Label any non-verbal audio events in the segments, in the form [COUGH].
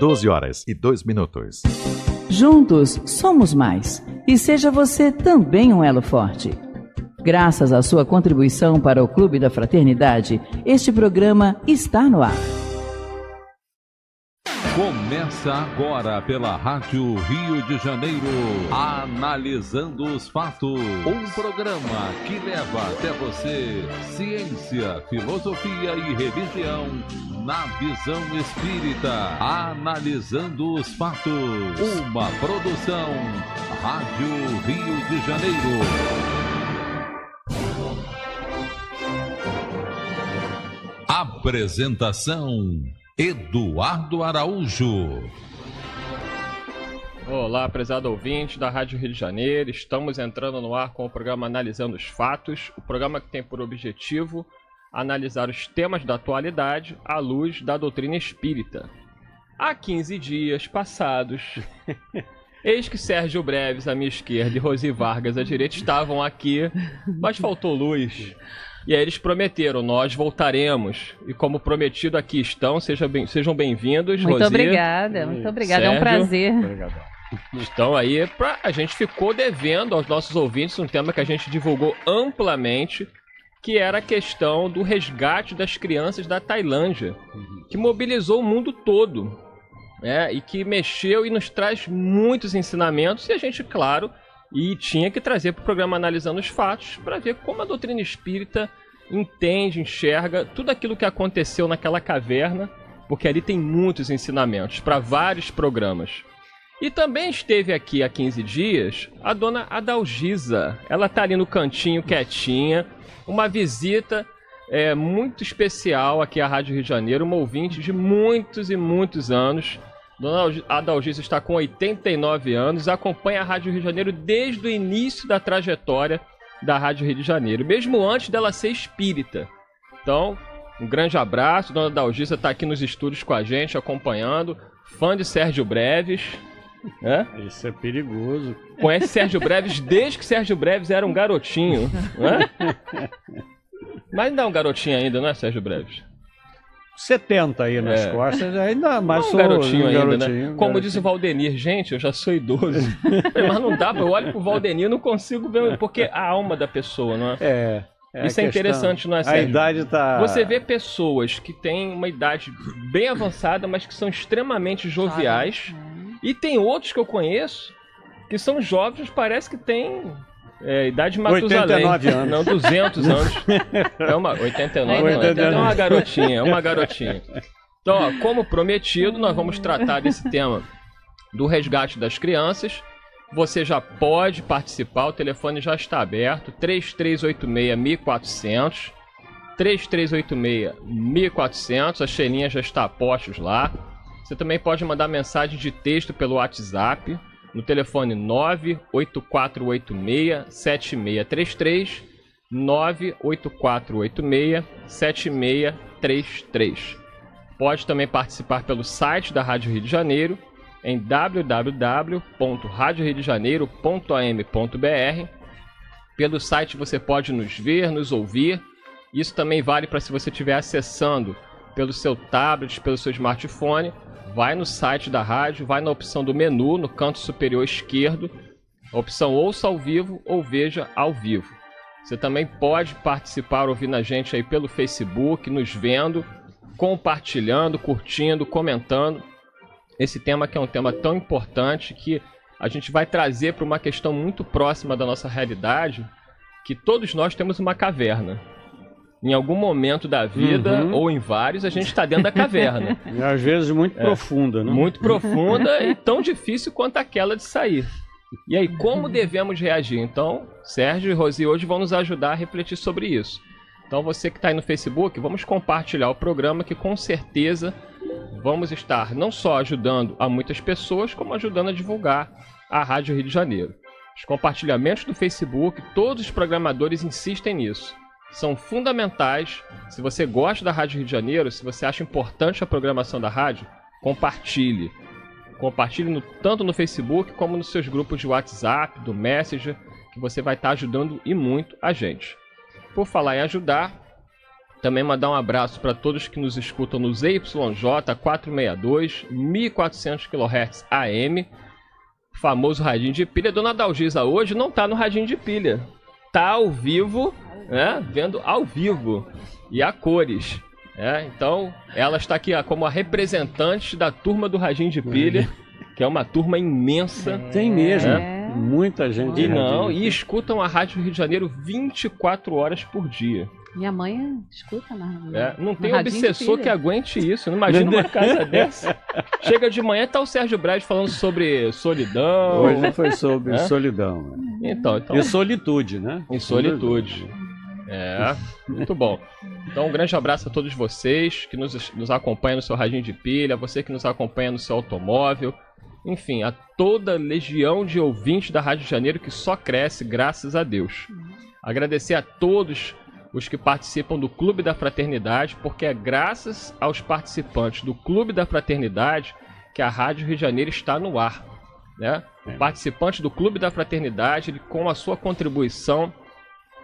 12 horas e 2 minutos. Juntos somos mais. E seja você também um elo forte. Graças à sua contribuição para o Clube da Fraternidade, este programa está no ar. Começa agora pela Rádio Rio de Janeiro, analisando os fatos. Um programa que leva até você ciência, filosofia e religião na visão espírita, analisando os fatos. Uma produção Rádio Rio de Janeiro. Apresentação Eduardo Araújo. Olá, prezado ouvinte da Rádio Rio de Janeiro. Estamos entrando no ar com o programa Analisando os Fatos, o programa que tem por objetivo analisar os temas da atualidade à luz da doutrina espírita. Há 15 dias passados, [LAUGHS] eis que Sérgio Breves à minha esquerda e Rosi Vargas à direita estavam aqui, mas faltou luz. E aí eles prometeram, nós voltaremos. E como prometido, aqui estão. Sejam, bem, sejam bem-vindos, Muito obrigada, muito obrigada. Sérgio. É um prazer. Obrigado. Estão aí pra... A gente ficou devendo aos nossos ouvintes um tema que a gente divulgou amplamente, que era a questão do resgate das crianças da Tailândia, uhum. que mobilizou o mundo todo, é E que mexeu e nos traz muitos ensinamentos. E a gente, claro, e tinha que trazer para o programa analisando os fatos para ver como a doutrina espírita entende, enxerga tudo aquilo que aconteceu naquela caverna, porque ali tem muitos ensinamentos para vários programas. E também esteve aqui há 15 dias a dona Adalgisa. Ela está ali no cantinho quietinha, uma visita é, muito especial aqui à Rádio Rio de Janeiro, uma ouvinte de muitos e muitos anos Dona Adalgisa está com 89 anos, acompanha a Rádio Rio de Janeiro desde o início da trajetória da Rádio Rio de Janeiro, mesmo antes dela ser espírita. Então, um grande abraço. Dona Adalgisa está aqui nos estúdios com a gente, acompanhando. Fã de Sérgio Breves. é? Isso é perigoso. Conhece Sérgio Breves desde que Sérgio Breves era um garotinho. Né? [LAUGHS] Mas não é um garotinho ainda, não é, Sérgio Breves? 70 aí nas é. costas, ainda é mais um né? garotinho, ainda, garotinho, né? Como garotinho. disse o Valdenir, gente, eu já sou idoso. [LAUGHS] mas não dá, eu olho pro Valdenir não consigo ver, porque a alma da pessoa, não é? É. é Isso é interessante, não é, Sérgio? A idade tá... Você vê pessoas que têm uma idade bem avançada, mas que são extremamente joviais. Sabe? Uhum. E tem outros que eu conheço que são jovens, parece que têm é, idade Matusalém. 89 anos. Não, 200 anos. É uma, 89, 89 não, é, uma garotinha, é uma garotinha. Então, ó, como prometido, nós vamos tratar desse tema do resgate das crianças. Você já pode participar, o telefone já está aberto, 3386-1400, 3386-1400, a cheirinhas já está a postos lá. Você também pode mandar mensagem de texto pelo WhatsApp, no telefone 984867633, 984867633. Pode também participar pelo site da Rádio Rio de Janeiro, em www.radioriodejaneiro.am.br. Pelo site você pode nos ver, nos ouvir. Isso também vale para se você estiver acessando pelo seu tablet, pelo seu smartphone vai no site da rádio, vai na opção do menu, no canto superior esquerdo, opção ouça ao vivo ou veja ao vivo. Você também pode participar ouvindo a gente aí pelo Facebook, nos vendo, compartilhando, curtindo, comentando. Esse tema que é um tema tão importante que a gente vai trazer para uma questão muito próxima da nossa realidade, que todos nós temos uma caverna em algum momento da vida, uhum. ou em vários, a gente está dentro da caverna. [LAUGHS] E às vezes muito é, profunda, né? Muito profunda e tão difícil quanto aquela de sair. E aí, como devemos reagir? Então, Sérgio e Rosi hoje vão nos ajudar a refletir sobre isso. Então, você que está aí no Facebook, vamos compartilhar o programa que com certeza vamos estar não só ajudando a muitas pessoas, como ajudando a divulgar a Rádio Rio de Janeiro. Os compartilhamentos do Facebook, todos os programadores insistem nisso são fundamentais. Se você gosta da Rádio Rio de Janeiro, se você acha importante a programação da rádio, compartilhe. Compartilhe no, tanto no Facebook como nos seus grupos de WhatsApp, do Messenger, que você vai estar tá ajudando e muito a gente. Por falar em ajudar, também mandar um abraço para todos que nos escutam no ZYJ462, 1400 kHz AM, famoso radinho de pilha. Dona Dalgisa hoje não está no radinho de pilha tá ao vivo, né? Vendo ao vivo e a cores. É, então, ela está aqui ó, como a representante da turma do Rajin de Pilha, uhum. que é uma turma imensa. É. Tem mesmo. É. Muita gente. E não, e escutam a Rádio Rio de Janeiro 24 horas por dia. Minha mãe escuta na. Né? É, não tem obsessor que aguente isso. Não imagina uma casa dessa. Chega de manhã e tá o Sérgio Braz falando sobre solidão. Hoje foi sobre é? solidão. Né? Então, então... E solitude, né? E solitude. É, muito bom. Então, um grande abraço a todos vocês que nos, nos acompanham no seu radinho de pilha, você que nos acompanha no seu automóvel, enfim, a toda legião de ouvintes da Rádio Janeiro que só cresce, graças a Deus. Agradecer a todos os que participam do Clube da Fraternidade, porque é graças aos participantes do Clube da Fraternidade que a Rádio Rio de Janeiro está no ar. Né? O é. participante do Clube da Fraternidade, ele, com a sua contribuição,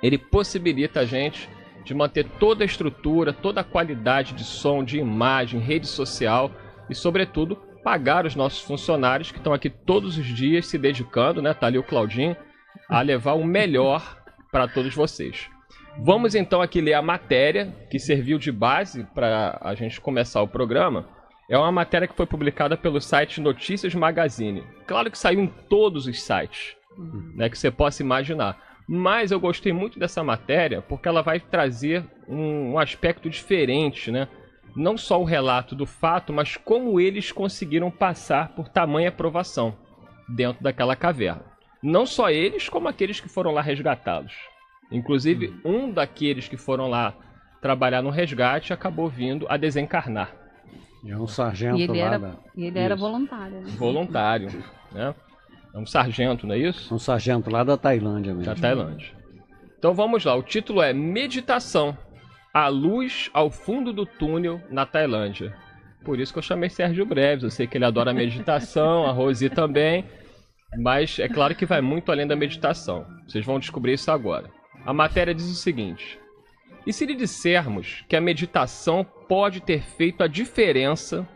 ele possibilita a gente de manter toda a estrutura, toda a qualidade de som, de imagem, rede social e, sobretudo, pagar os nossos funcionários que estão aqui todos os dias se dedicando, né? Tá ali o Claudinho, a levar o melhor para todos vocês. Vamos então aqui ler a matéria que serviu de base para a gente começar o programa. É uma matéria que foi publicada pelo site Notícias Magazine. Claro que saiu em todos os sites, uhum. né, que você possa imaginar. Mas eu gostei muito dessa matéria porque ela vai trazer um, um aspecto diferente, né? Não só o relato do fato, mas como eles conseguiram passar por tamanha aprovação dentro daquela caverna. Não só eles, como aqueles que foram lá resgatados. Inclusive, hum. um daqueles que foram lá trabalhar no resgate acabou vindo a desencarnar. E é um sargento e ele lá. Era, E ele isso. era voluntário. Né? Voluntário, né? É um sargento, não é isso? Um sargento lá da Tailândia mesmo. Da Tailândia. Então vamos lá, o título é Meditação, a luz ao fundo do túnel na Tailândia. Por isso que eu chamei Sérgio Breves, eu sei que ele adora meditação, a Rosi também, mas é claro que vai muito além da meditação. Vocês vão descobrir isso agora. A matéria diz o seguinte: E se lhe dissermos que a meditação pode ter feito a diferença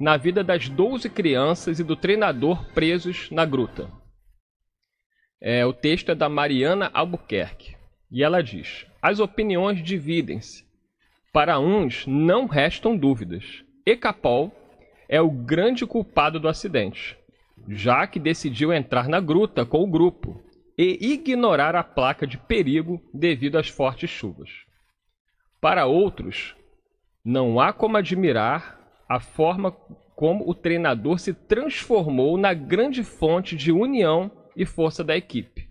na vida das 12 crianças e do treinador presos na gruta? É, o texto é da Mariana Albuquerque e ela diz: As opiniões dividem-se. Para uns, não restam dúvidas. Ecapol é o grande culpado do acidente, já que decidiu entrar na gruta com o grupo, e ignorar a placa de perigo devido às fortes chuvas. Para outros, não há como admirar a forma como o treinador se transformou na grande fonte de união e força da equipe.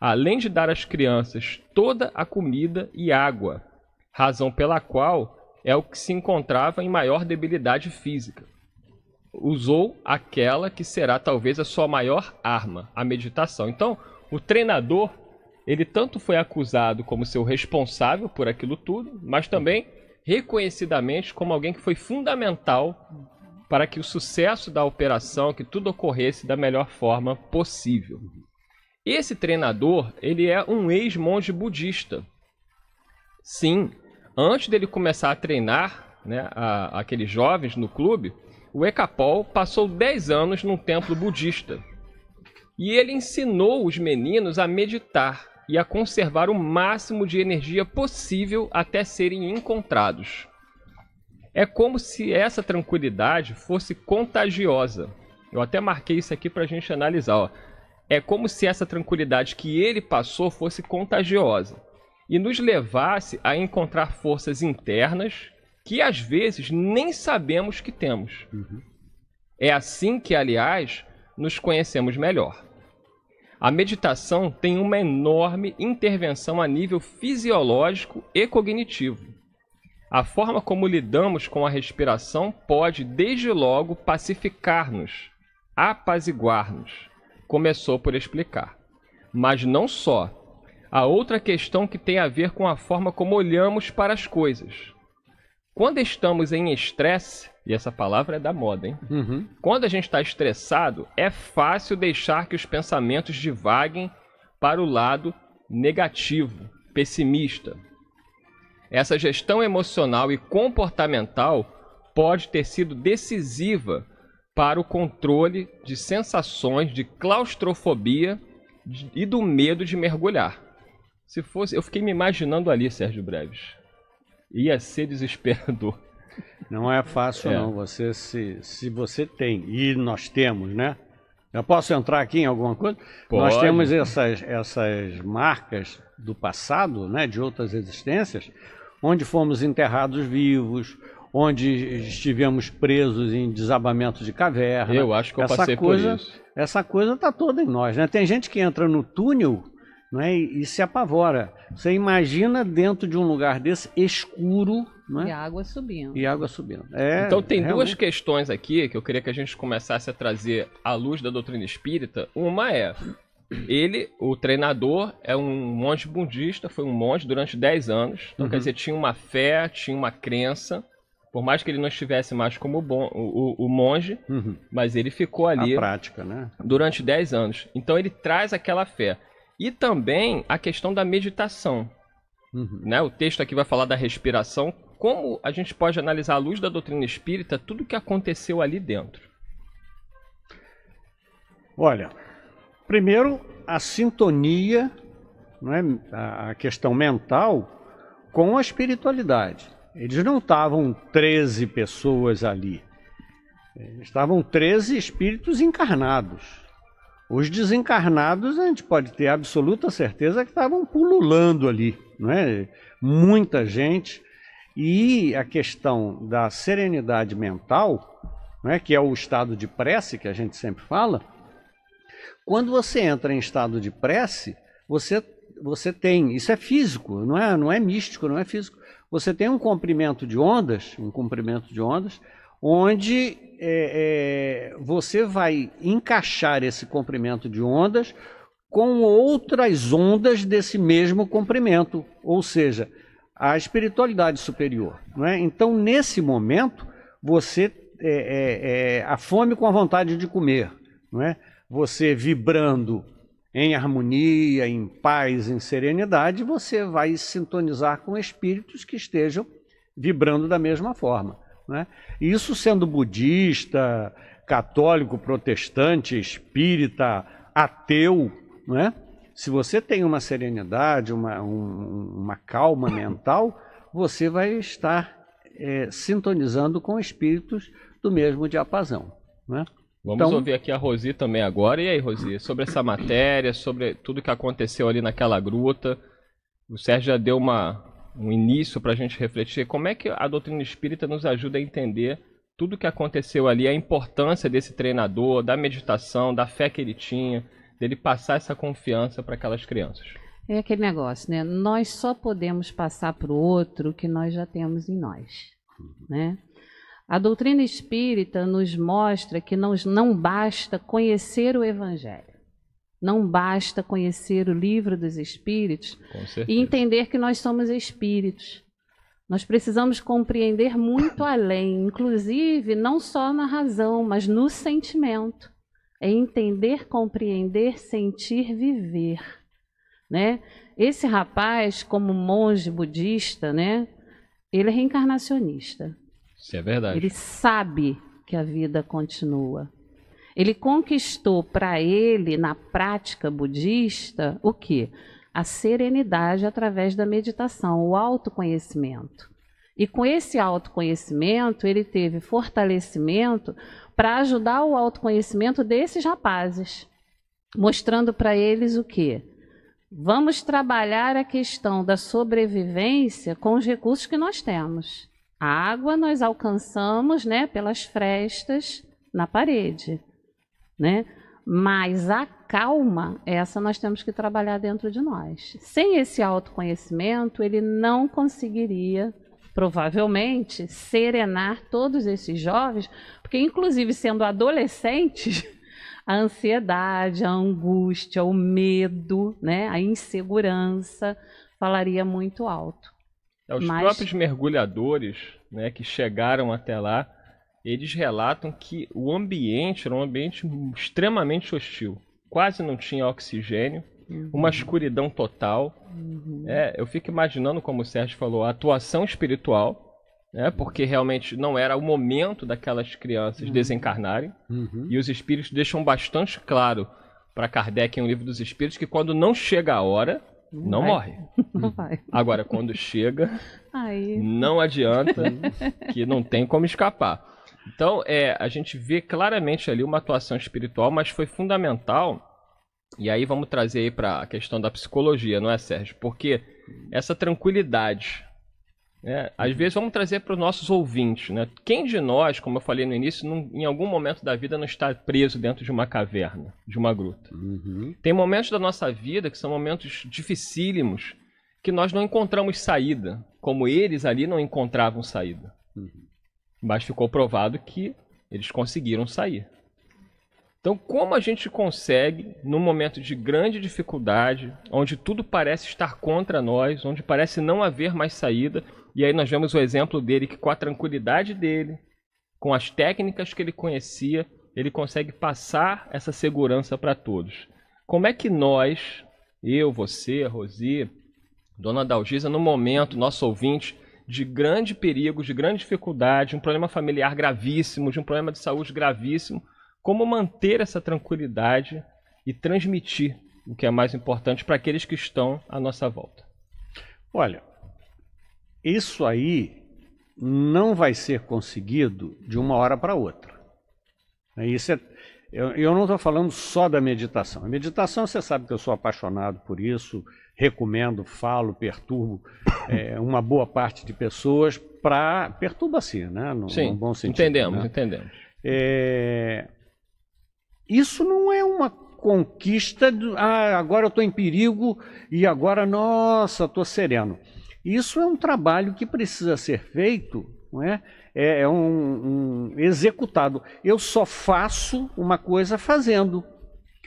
Além de dar às crianças toda a comida e água, razão pela qual é o que se encontrava em maior debilidade física. Usou aquela que será talvez a sua maior arma, a meditação. Então, o treinador, ele tanto foi acusado como seu responsável por aquilo tudo, mas também reconhecidamente como alguém que foi fundamental para que o sucesso da operação, que tudo ocorresse da melhor forma possível. Esse treinador, ele é um ex-monge budista. Sim, antes dele começar a treinar né, a, aqueles jovens no clube, o Ecapol passou 10 anos num templo budista. E ele ensinou os meninos a meditar e a conservar o máximo de energia possível até serem encontrados. É como se essa tranquilidade fosse contagiosa. Eu até marquei isso aqui para a gente analisar. Ó. É como se essa tranquilidade que ele passou fosse contagiosa e nos levasse a encontrar forças internas que às vezes nem sabemos que temos. Uhum. É assim que, aliás, nos conhecemos melhor a meditação tem uma enorme intervenção a nível fisiológico e cognitivo. A forma como lidamos com a respiração pode, desde logo, pacificar-nos, apaziguar-nos. Começou por explicar. Mas não só. Há outra questão que tem a ver com a forma como olhamos para as coisas. Quando estamos em estresse, e essa palavra é da moda, hein? Uhum. Quando a gente está estressado, é fácil deixar que os pensamentos divaguem para o lado negativo, pessimista. Essa gestão emocional e comportamental pode ter sido decisiva para o controle de sensações de claustrofobia e do medo de mergulhar. Se fosse, eu fiquei me imaginando ali, Sérgio Breves. Ia ser desesperador. Não é fácil, é. não. Você se, se você tem, e nós temos, né? Eu posso entrar aqui em alguma coisa? Pode. Nós temos essas, essas marcas do passado, né, de outras existências, onde fomos enterrados vivos, onde estivemos presos em desabamentos de caverna. Eu acho que eu essa passei coisa, por isso. Essa coisa está toda em nós. Né? Tem gente que entra no túnel né, e, e se apavora. Você imagina dentro de um lugar desse escuro, é? E a água subindo. E água subindo. É, então tem é realmente... duas questões aqui que eu queria que a gente começasse a trazer à luz da doutrina espírita. Uma é, ele, o treinador, é um monge budista, foi um monge durante 10 anos. Então uhum. quer dizer, tinha uma fé, tinha uma crença. Por mais que ele não estivesse mais como bom, o, o, o monge, uhum. mas ele ficou ali. Na prática, né? Durante 10 anos. Então ele traz aquela fé. E também a questão da meditação. Uhum. Né? O texto aqui vai falar da respiração como a gente pode analisar à luz da doutrina espírita tudo o que aconteceu ali dentro? Olha, primeiro a sintonia, é, a questão mental com a espiritualidade. Eles não estavam 13 pessoas ali. Estavam 13 espíritos encarnados. Os desencarnados, a gente pode ter absoluta certeza que estavam pululando ali. é, Muita gente, e a questão da serenidade mental, né, que é o estado de prece que a gente sempre fala, quando você entra em estado de prece, você, você tem, isso é físico, não é, não é místico, não é físico, você tem um comprimento de ondas, um comprimento de ondas, onde é, é, você vai encaixar esse comprimento de ondas com outras ondas desse mesmo comprimento, ou seja, a espiritualidade superior. Não é? Então, nesse momento, você é, é, é, a fome com a vontade de comer, não é? Você vibrando em harmonia, em paz, em serenidade, você vai sintonizar com espíritos que estejam vibrando da mesma forma. É? Isso sendo budista, católico, protestante, espírita, ateu, é? Se você tem uma serenidade, uma, um, uma calma [COUGHS] mental, você vai estar é, sintonizando com espíritos do mesmo diapasão. Né? Vamos então... ouvir aqui a Rosi também agora. E aí, Rosi, sobre essa matéria, sobre tudo que aconteceu ali naquela gruta. O Sérgio já deu uma, um início para a gente refletir. Como é que a doutrina espírita nos ajuda a entender tudo o que aconteceu ali, a importância desse treinador, da meditação, da fé que ele tinha, dele passar essa confiança para aquelas crianças. É aquele negócio, né? Nós só podemos passar para o outro o que nós já temos em nós, uhum. né? A doutrina espírita nos mostra que não, não basta conhecer o Evangelho, não basta conhecer o livro dos Espíritos e entender que nós somos espíritos. Nós precisamos compreender muito além, inclusive não só na razão, mas no sentimento é entender, compreender, sentir, viver, né? Esse rapaz, como monge budista, né? Ele é reencarnacionista. Isso é verdade. Ele sabe que a vida continua. Ele conquistou para ele na prática budista o que? A serenidade através da meditação, o autoconhecimento. E com esse autoconhecimento, ele teve fortalecimento para ajudar o autoconhecimento desses rapazes, mostrando para eles o quê? Vamos trabalhar a questão da sobrevivência com os recursos que nós temos. A água nós alcançamos, né, pelas frestas na parede, né? Mas a calma, essa nós temos que trabalhar dentro de nós. Sem esse autoconhecimento, ele não conseguiria provavelmente, serenar todos esses jovens, porque, inclusive, sendo adolescentes, [LAUGHS] a ansiedade, a angústia, o medo, né, a insegurança falaria muito alto. É, os Mas... próprios mergulhadores né, que chegaram até lá, eles relatam que o ambiente era um ambiente extremamente hostil. Quase não tinha oxigênio, uhum. uma escuridão total. Uhum. É, eu fico imaginando, como o Sérgio falou, a atuação espiritual. Né, porque realmente não era o momento daquelas crianças uhum. desencarnarem. Uhum. E os espíritos deixam bastante claro para Kardec em O Livro dos Espíritos que quando não chega a hora, não, não morre. Não [LAUGHS] vai. Agora, quando chega, Aí. não adianta, uhum. que não tem como escapar. Então, é, a gente vê claramente ali uma atuação espiritual, mas foi fundamental e aí vamos trazer aí para a questão da psicologia, não é, Sérgio? Porque essa tranquilidade, né? às vezes vamos trazer para os nossos ouvintes, né? Quem de nós, como eu falei no início, não, em algum momento da vida não está preso dentro de uma caverna, de uma gruta? Uhum. Tem momentos da nossa vida que são momentos dificílimos, que nós não encontramos saída, como eles ali não encontravam saída. Uhum. Mas ficou provado que eles conseguiram sair. Então, como a gente consegue, num momento de grande dificuldade, onde tudo parece estar contra nós, onde parece não haver mais saída, e aí nós vemos o exemplo dele que, com a tranquilidade dele, com as técnicas que ele conhecia, ele consegue passar essa segurança para todos. Como é que nós, eu, você, Rosi, Dona Dalgisa, no momento, nosso ouvinte, de grande perigo, de grande dificuldade, um problema familiar gravíssimo, de um problema de saúde gravíssimo, como manter essa tranquilidade e transmitir o que é mais importante para aqueles que estão à nossa volta? Olha, isso aí não vai ser conseguido de uma hora para outra. Né, isso é, eu, eu não estou falando só da meditação. A meditação, você sabe que eu sou apaixonado por isso, recomendo, falo, perturbo é, [COUGHS] uma boa parte de pessoas para. Perturba-se, né? No, Sim, no bom sentido. Entendemos, né? entendemos. É, isso não é uma conquista, do, ah, agora eu estou em perigo e agora, nossa, estou sereno. Isso é um trabalho que precisa ser feito, não é? É, é um, um executado. Eu só faço uma coisa fazendo.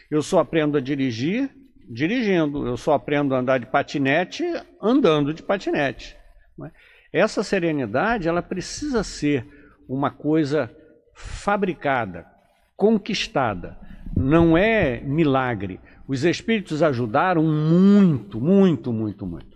Eu só aprendo a dirigir dirigindo, eu só aprendo a andar de patinete andando de patinete. É? Essa serenidade ela precisa ser uma coisa fabricada, conquistada. Não é milagre. Os espíritos ajudaram muito, muito, muito, muito.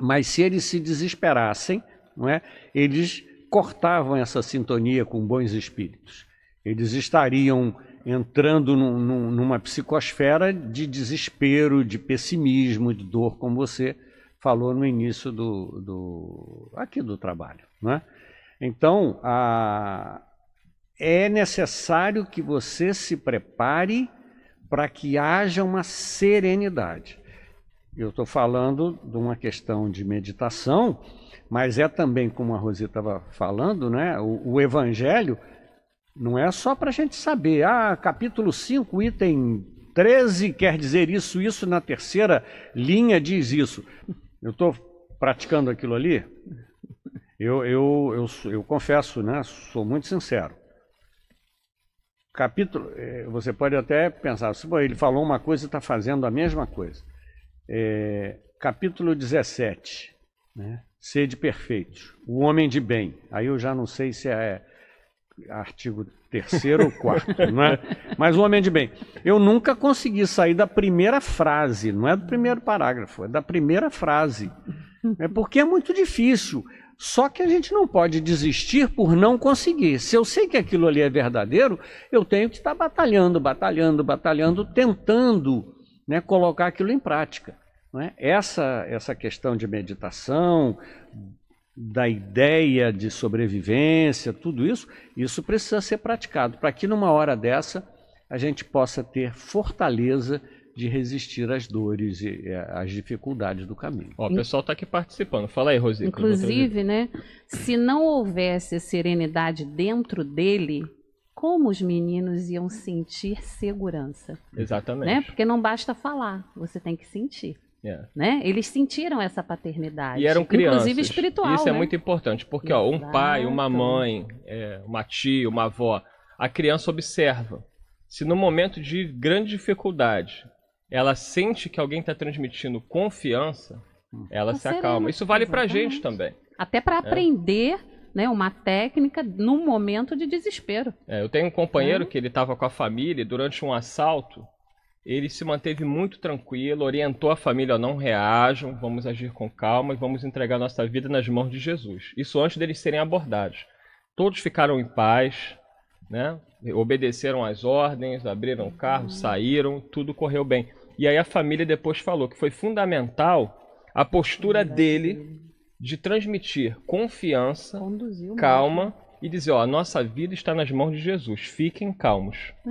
Mas se eles se desesperassem, não é? eles cortavam essa sintonia com bons espíritos. Eles estariam entrando num, num, numa psicosfera de desespero, de pessimismo, de dor, como você falou no início do, do aqui do trabalho, é Então a, é necessário que você se prepare para que haja uma serenidade. Eu estou falando de uma questão de meditação, mas é também, como a Rosi estava falando, né? o, o Evangelho não é só para a gente saber, ah, capítulo 5, item 13 quer dizer isso, isso na terceira linha diz isso. Eu estou praticando aquilo ali? Eu, eu, eu, eu confesso, né? sou muito sincero capítulo, é, você pode até pensar, ele falou uma coisa e está fazendo a mesma coisa. É, capítulo 17, né? Sede perfeito, o homem de bem. Aí eu já não sei se é artigo terceiro ou quarto, [LAUGHS] né? Mas o homem de bem. Eu nunca consegui sair da primeira frase, não é do primeiro parágrafo, é da primeira frase. É porque é muito difícil. Só que a gente não pode desistir por não conseguir. Se eu sei que aquilo ali é verdadeiro, eu tenho que estar batalhando, batalhando, batalhando, tentando né, colocar aquilo em prática. É? Essa, essa questão de meditação, da ideia de sobrevivência, tudo isso, isso precisa ser praticado para que numa hora dessa a gente possa ter fortaleza de resistir às dores e eh, às dificuldades do caminho. Ó, o pessoal está aqui participando. Fala aí, Rosi. Inclusive, né, se não houvesse serenidade dentro dele, como os meninos iam sentir segurança? Exatamente. Né? Porque não basta falar, você tem que sentir. É. Né? Eles sentiram essa paternidade. E eram crianças. Inclusive espiritual. Isso é né? é muito importante, porque ó, um pai, uma mãe, é, uma tia, uma avó, a criança observa. Se no momento de grande dificuldade ela sente que alguém está transmitindo confiança, hum. ela Com tá se acalma. Isso vale para a gente também. Até para é. aprender né, uma técnica num momento de desespero. É, eu tenho um companheiro uhum. que ele estava com a família e durante um assalto, ele se manteve muito tranquilo, orientou a família, não reajam, vamos agir com calma e vamos entregar nossa vida nas mãos de Jesus. Isso antes deles serem abordados. Todos ficaram em paz, né? Obedeceram às ordens, abriram o carro, saíram, tudo correu bem. E aí a família depois falou que foi fundamental a postura dele de transmitir confiança, calma e dizer: ó, a nossa vida está nas mãos de Jesus, fiquem calmos. É.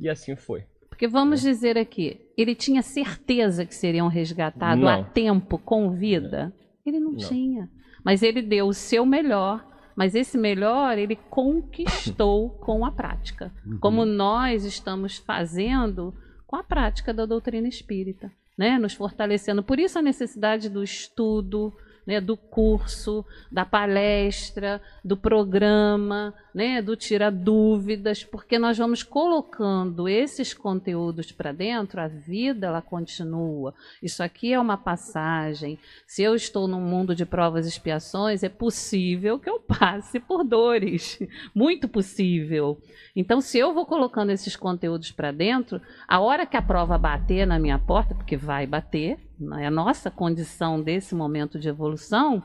E assim foi. Porque vamos né? dizer aqui, ele tinha certeza que seriam resgatados a tempo, com vida? Ele não, não tinha. Mas ele deu o seu melhor mas esse melhor ele conquistou [LAUGHS] com a prática, uhum. como nós estamos fazendo com a prática da doutrina espírita, né? Nos fortalecendo. Por isso a necessidade do estudo, né, do curso, da palestra, do programa, né, do tira dúvidas, porque nós vamos colocando esses conteúdos para dentro, a vida ela continua. Isso aqui é uma passagem. Se eu estou num mundo de provas e expiações, é possível que eu passe por dores, [LAUGHS] muito possível. Então, se eu vou colocando esses conteúdos para dentro, a hora que a prova bater na minha porta, porque vai bater, né? a nossa condição desse momento de evolução,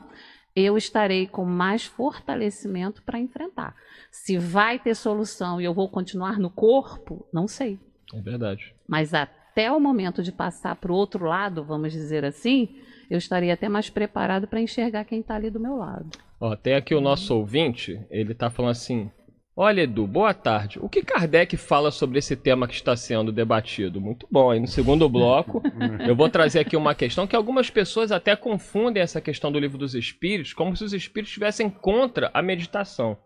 eu estarei com mais fortalecimento para enfrentar. Se vai ter solução e eu vou continuar no corpo, não sei. É verdade. Mas até o momento de passar para o outro lado, vamos dizer assim, eu estaria até mais preparado para enxergar quem está ali do meu lado. Ó, até aqui o nosso ouvinte, ele está falando assim: Olha, Edu, boa tarde. O que Kardec fala sobre esse tema que está sendo debatido? Muito bom. Aí no segundo bloco, [LAUGHS] eu vou trazer aqui uma questão que algumas pessoas até confundem essa questão do livro dos espíritos como se os espíritos estivessem contra a meditação.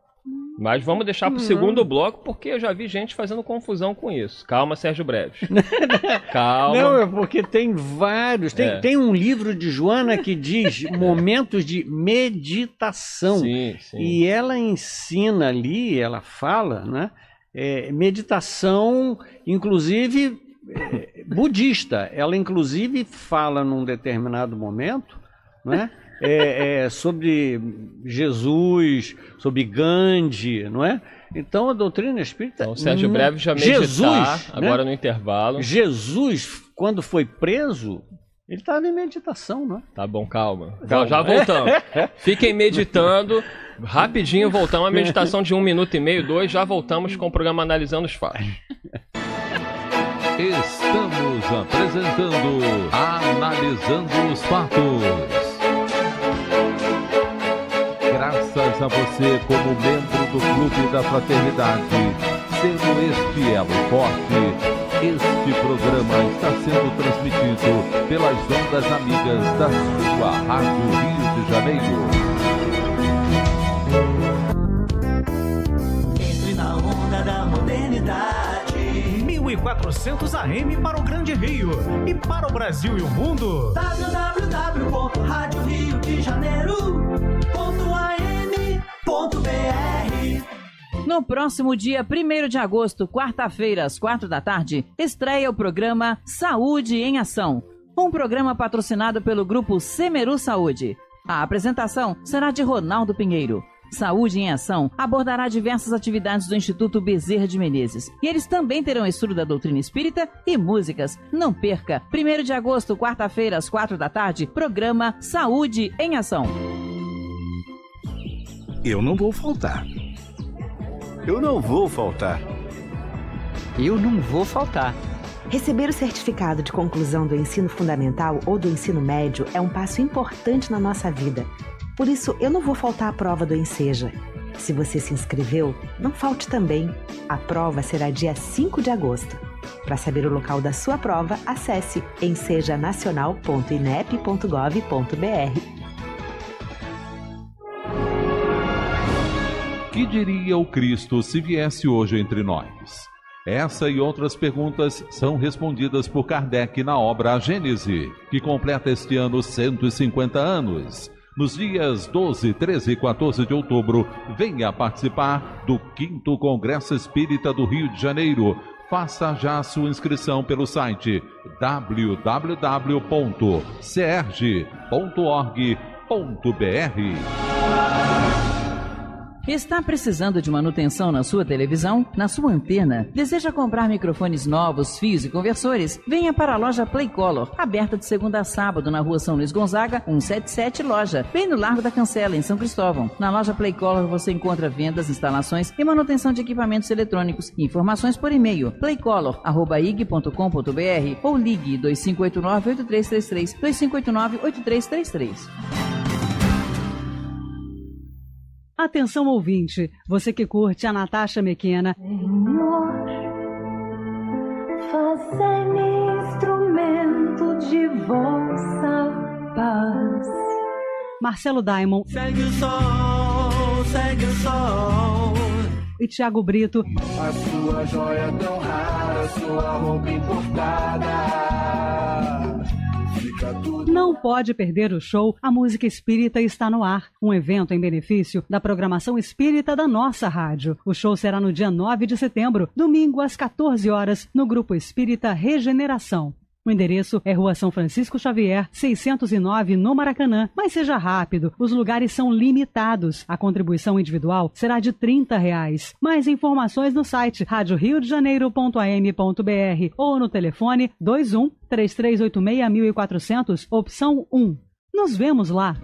Mas vamos deixar para o hum. segundo bloco, porque eu já vi gente fazendo confusão com isso. Calma, Sérgio Breves. [LAUGHS] Calma. Não, é porque tem vários. Tem, é. tem um livro de Joana que diz [LAUGHS] momentos de meditação. Sim, sim. E ela ensina ali, ela fala, né? É, meditação, inclusive é, budista. Ela, inclusive, fala num determinado momento, né? é, é, sobre Jesus, sobre Gandhi, não é? Então a doutrina espírita. Então, Sérgio Breve já meditar, Jesus, agora né? no intervalo. Jesus, quando foi preso, ele estava tá em meditação, não é? Tá bom, calma. calma já voltamos. [LAUGHS] Fiquem meditando. Rapidinho voltamos. Uma é. meditação de um minuto e meio, dois. Já voltamos com o programa Analisando os Fatos. Estamos apresentando Analisando os Fatos. a você como membro do Clube da Fraternidade. Sendo este elo forte, este programa está sendo transmitido pelas ondas amigas da sua Rádio Rio de Janeiro. Entre na onda da modernidade. 1400 AM para o Grande Rio e para o Brasil e o mundo. www.radioriodejaneiro.am no próximo dia 1 de agosto, quarta-feira, às 4 da tarde, estreia o programa Saúde em Ação. Um programa patrocinado pelo grupo Semeru Saúde. A apresentação será de Ronaldo Pinheiro. Saúde em Ação abordará diversas atividades do Instituto Bezerra de Menezes. E eles também terão estudo da doutrina espírita e músicas. Não perca! 1 de agosto, quarta-feira, às 4 da tarde, programa Saúde em Ação. Eu não vou faltar. Eu não vou faltar. Eu não vou faltar. Receber o certificado de conclusão do ensino fundamental ou do ensino médio é um passo importante na nossa vida. Por isso, eu não vou faltar à prova do Enseja. Se você se inscreveu, não falte também. A prova será dia 5 de agosto. Para saber o local da sua prova, acesse ensejanacional.inep.gov.br que diria o Cristo se viesse hoje entre nós? Essa e outras perguntas são respondidas por Kardec na obra A Gênese, que completa este ano 150 anos. Nos dias 12, 13 e 14 de outubro, venha participar do 5 Congresso Espírita do Rio de Janeiro. Faça já sua inscrição pelo site www.cerg.org.br. Está precisando de manutenção na sua televisão, na sua antena? Deseja comprar microfones novos, fios e conversores? Venha para a loja Playcolor, aberta de segunda a sábado na rua São Luís Gonzaga, 177 Loja, bem no Largo da Cancela, em São Cristóvão. Na loja Playcolor você encontra vendas, instalações e manutenção de equipamentos eletrônicos. Informações por e-mail playcolor.ig.com.br ou ligue 2589-8333, 2589-8333. Atenção ouvinte, você que curte a Natasha Mequena. Senhor, me instrumento de vossa paz. Marcelo Daimon. Segue o sol, segue o sol. E Tiago Brito. A sua joia tão rara, sua roupa importada não pode perder o show A Música Espírita está no ar, um evento em benefício da programação espírita da nossa rádio. O show será no dia 9 de setembro, domingo às 14 horas, no Grupo Espírita Regeneração. O endereço é Rua São Francisco Xavier, 609, no Maracanã. Mas seja rápido, os lugares são limitados. A contribuição individual será de R$ 30. Reais. Mais informações no site radioriodejaneiro.am.br ou no telefone 21 3386 1400, opção 1. Nos vemos lá!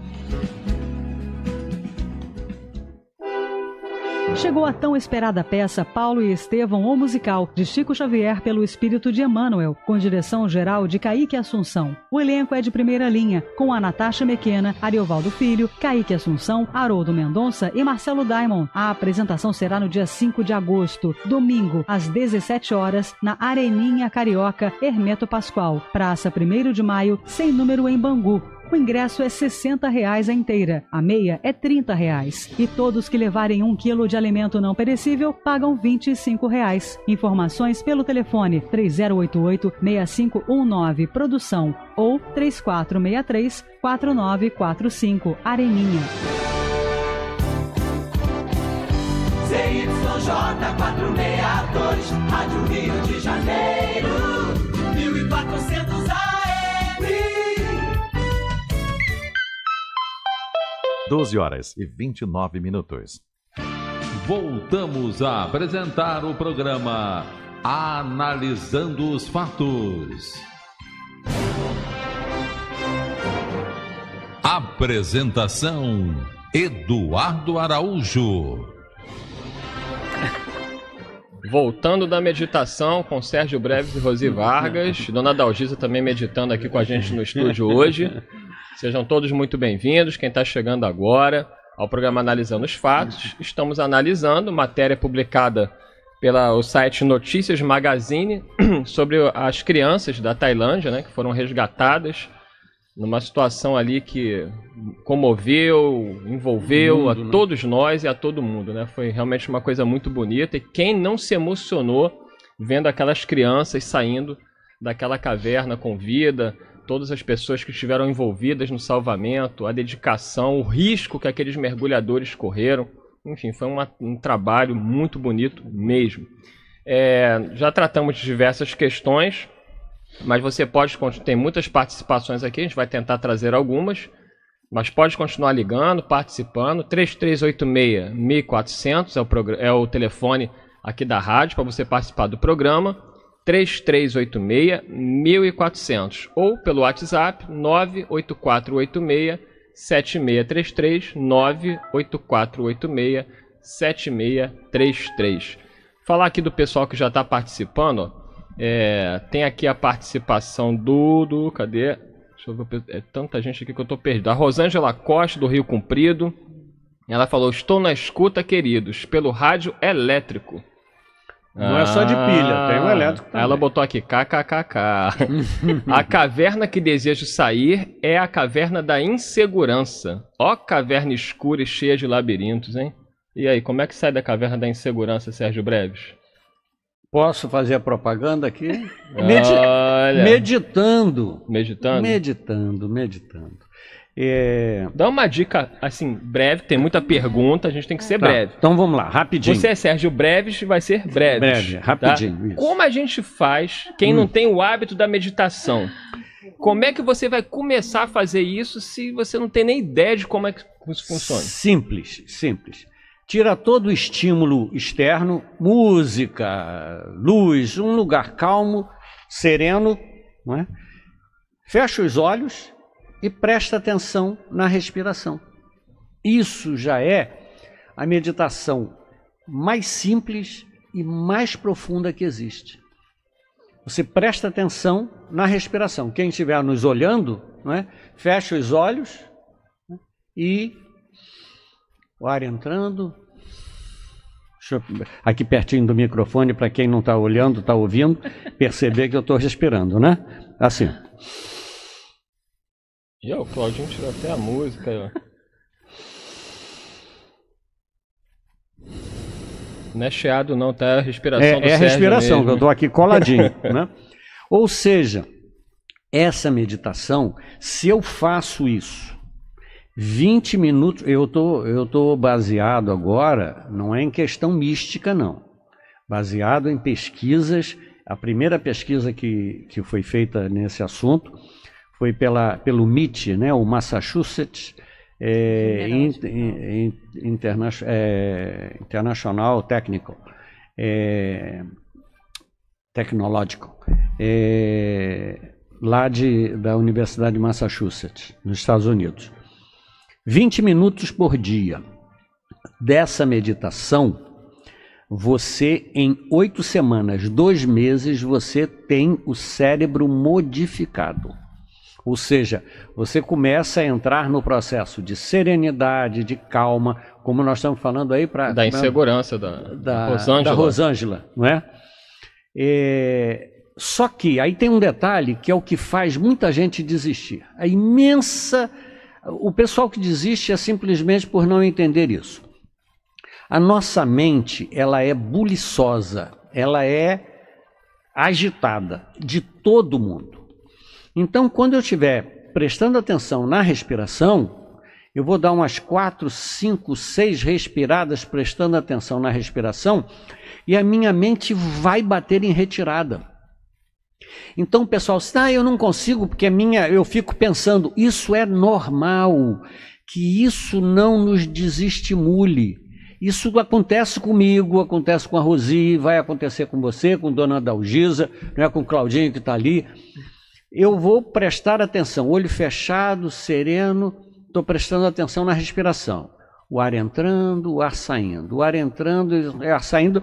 Chegou a tão esperada peça Paulo e Estevão, o musical, de Chico Xavier pelo Espírito de Emmanuel, com direção geral de Kaique Assunção. O elenco é de primeira linha, com a Natasha Mequena, Ariovaldo Filho, Kaique Assunção, Haroldo Mendonça e Marcelo Daimon. A apresentação será no dia 5 de agosto, domingo, às 17 horas, na Areninha Carioca, Hermeto Pascoal, Praça 1 de Maio, sem número em Bangu. O ingresso é R$ 60,00 a inteira, a meia é R$ 30,00. e todos que levarem um quilo de alimento não perecível pagam R$ 25,00. Informações pelo telefone 3088-6519 Produção ou 3463-4945 Areninha. 462, Rádio Rio de Janeiro. 12 horas e 29 minutos. Voltamos a apresentar o programa Analisando os Fatos. Apresentação: Eduardo Araújo. Voltando da meditação com Sérgio Breves e Rosi Vargas. Dona Dalgisa também meditando aqui com a gente no estúdio hoje. Sejam todos muito bem-vindos. Quem está chegando agora ao programa Analisando os Fatos, estamos analisando matéria publicada pelo site Notícias Magazine [CLEARS THROAT] sobre as crianças da Tailândia, né, que foram resgatadas numa situação ali que comoveu, envolveu mundo, a né? todos nós e a todo mundo, né? Foi realmente uma coisa muito bonita e quem não se emocionou vendo aquelas crianças saindo daquela caverna com vida, todas as pessoas que estiveram envolvidas no salvamento, a dedicação, o risco que aqueles mergulhadores correram. Enfim, foi uma, um trabalho muito bonito mesmo. É, já tratamos de diversas questões, mas você pode. Tem muitas participações aqui, a gente vai tentar trazer algumas. Mas pode continuar ligando, participando. 3386-1400 é, o é o telefone aqui da rádio para você participar do programa. 3386 1400 ou pelo WhatsApp 98486 7633 98486 7633. Falar aqui do pessoal que já está participando. É, tem aqui a participação do, do cadê? Ver, é tanta gente aqui que eu estou perdido. A Rosângela Costa do Rio Comprido. Ela falou: "Estou na escuta, queridos, pelo rádio elétrico." Não ah, é só de pilha, tem o ah. elétrico também. Ela botou aqui, kkkk. [LAUGHS] a caverna que desejo sair é a caverna da insegurança. Ó caverna escura e cheia de labirintos, hein? E aí, como é que sai da caverna da insegurança, Sérgio Breves? Posso fazer a propaganda aqui? [LAUGHS] Medi Olha. Meditando. Meditando? Meditando, meditando. É... Dá uma dica, assim, breve, tem muita pergunta, a gente tem que ser tá, breve. Então vamos lá, rapidinho. Você é Sérgio Breves, vai ser breve. Breve, tá? rapidinho. Tá? Como a gente faz, quem hum. não tem o hábito da meditação? Como é que você vai começar a fazer isso se você não tem nem ideia de como é que isso funciona? Simples, simples. Tira todo o estímulo externo, música, luz, um lugar calmo, sereno, não é? Fecha os olhos e presta atenção na respiração. Isso já é a meditação mais simples e mais profunda que existe. Você presta atenção na respiração. Quem estiver nos olhando, é, fecha os olhos né, e o ar entrando. Eu, aqui pertinho do microfone, para quem não está olhando, está ouvindo, perceber que eu estou respirando, né? Assim. E o Claudinho tirou até a música, ó. Não é cheado não, tá? É a respiração é, do É a respiração, mesmo. eu estou aqui coladinho, [LAUGHS] né? Ou seja, essa meditação, se eu faço isso 20 minutos, eu tô, eu tô baseado agora, não é em questão mística não, baseado em pesquisas, a primeira pesquisa que, que foi feita nesse assunto foi pela, pelo MIT, né, o Massachusetts é, in, é, International Technical, é, Technological, é, lá de, da Universidade de Massachusetts, nos Estados Unidos. 20 minutos por dia dessa meditação, você em oito semanas, dois meses, você tem o cérebro modificado. Ou seja, você começa a entrar no processo de serenidade, de calma, como nós estamos falando aí para. Da é insegurança da, da, Rosângela. Da Rosângela, não é? é? Só que aí tem um detalhe que é o que faz muita gente desistir. A imensa. O pessoal que desiste é simplesmente por não entender isso. A nossa mente, ela é buliçosa, ela é agitada de todo mundo. Então, quando eu estiver prestando atenção na respiração, eu vou dar umas 4, 5, 6 respiradas prestando atenção na respiração e a minha mente vai bater em retirada. Então, pessoal, se ah, eu não consigo porque a minha, eu fico pensando, isso é normal, que isso não nos desestimule. Isso acontece comigo, acontece com a Rosi, vai acontecer com você, com Dona Dalgisa, não é com Claudinho que está ali. Eu vou prestar atenção, olho fechado, sereno, estou prestando atenção na respiração. O ar entrando, o ar saindo, o ar entrando, o ar saindo.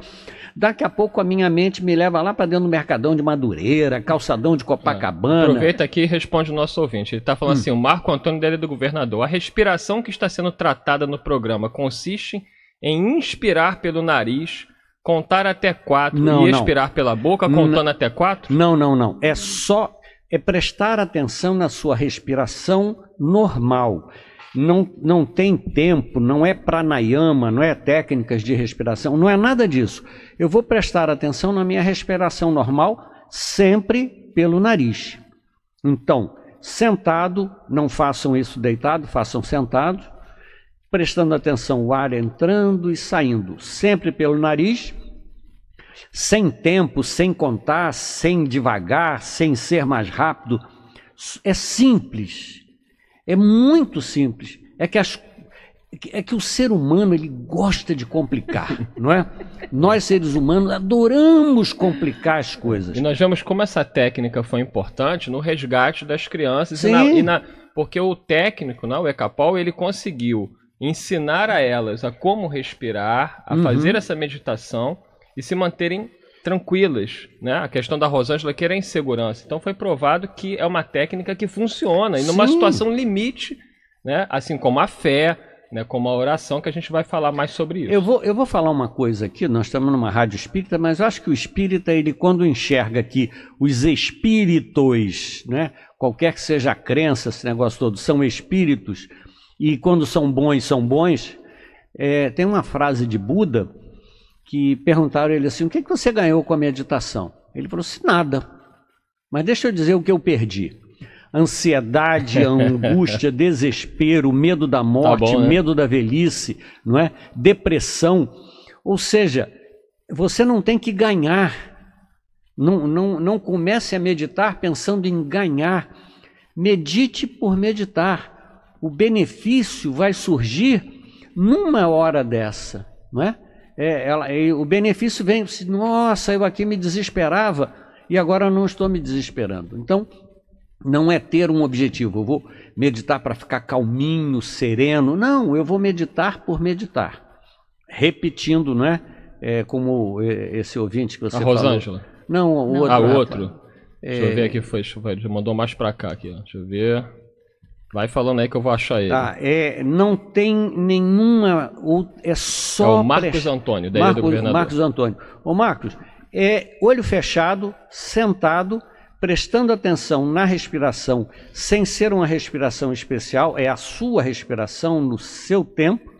Daqui a pouco a minha mente me leva lá para dentro do Mercadão de Madureira, calçadão de Copacabana. Aproveita aqui e responde o nosso ouvinte. Ele está falando hum. assim: o Marco Antônio dele é do governador. A respiração que está sendo tratada no programa consiste em inspirar pelo nariz, contar até quatro não, e expirar não. pela boca, contando não, até quatro? Não, não, não. É só é prestar atenção na sua respiração normal. Não, não tem tempo, não é pranayama, não é técnicas de respiração, não é nada disso. Eu vou prestar atenção na minha respiração normal, sempre pelo nariz. Então, sentado, não façam isso deitado, façam sentado, prestando atenção o ar entrando e saindo, sempre pelo nariz sem tempo, sem contar, sem devagar, sem ser mais rápido. É simples, é muito simples. É que, as, é que o ser humano ele gosta de complicar, [LAUGHS] não é? Nós seres humanos adoramos complicar as coisas. E nós vemos como essa técnica foi importante no resgate das crianças e na, e na, porque o técnico, na Uecapol, ele conseguiu ensinar a elas a como respirar, a uhum. fazer essa meditação e se manterem tranquilas. Né? A questão da Rosângela que era insegurança. Então foi provado que é uma técnica que funciona. E numa Sim. situação limite, né? assim como a fé, né? como a oração, que a gente vai falar mais sobre isso. Eu vou, eu vou falar uma coisa aqui, nós estamos numa rádio espírita, mas eu acho que o espírita, ele quando enxerga que os espíritos, né? qualquer que seja a crença, esse negócio todo, são espíritos, e quando são bons, são bons. É, tem uma frase de Buda que perguntaram ele assim: o que, é que você ganhou com a meditação? Ele falou assim: nada. Mas deixa eu dizer o que eu perdi. Ansiedade, [LAUGHS] angústia, desespero, medo da tá morte, tá bom, né? medo da velhice, não é? Depressão. Ou seja, você não tem que ganhar. Não, não, não comece a meditar pensando em ganhar. Medite por meditar. O benefício vai surgir numa hora dessa, não é? É, ela, o benefício vem, nossa, eu aqui me desesperava e agora não estou me desesperando. Então, não é ter um objetivo, eu vou meditar para ficar calminho, sereno. Não, eu vou meditar por meditar. Repetindo, né? É, como é, esse ouvinte que você A falou. Rosângela. Não, o outro. Ah, ah, tá. outro. É... Deixa eu ver é. aqui, foi, deixa eu ver, mandou mais para cá aqui. Deixa eu ver. Vai falando aí que eu vou achar ele. Tá, é, não tem nenhuma. É só. É o Marcos Antônio, daí é Marcos, governador. Marcos Antônio. Ô, Marcos, é olho fechado, sentado, prestando atenção na respiração, sem ser uma respiração especial, é a sua respiração no seu tempo,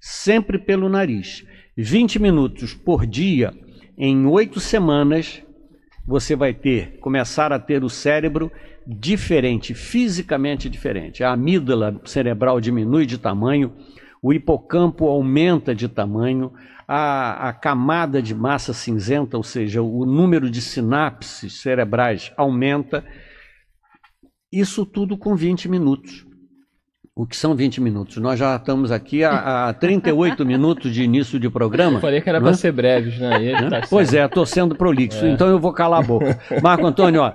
sempre pelo nariz. 20 minutos por dia, em oito semanas, você vai ter, começar a ter o cérebro diferente, fisicamente diferente. A amígdala cerebral diminui de tamanho, o hipocampo aumenta de tamanho, a, a, camada de massa cinzenta, ou seja, o número de sinapses cerebrais aumenta. Isso tudo com 20 minutos. O que são 20 minutos? Nós já estamos aqui há, a 38 [LAUGHS] minutos de início de programa. Eu falei que era para é? ser breve, né? Tá pois é, estou sendo prolixo, é. então eu vou calar a boca. Marco Antônio, ó,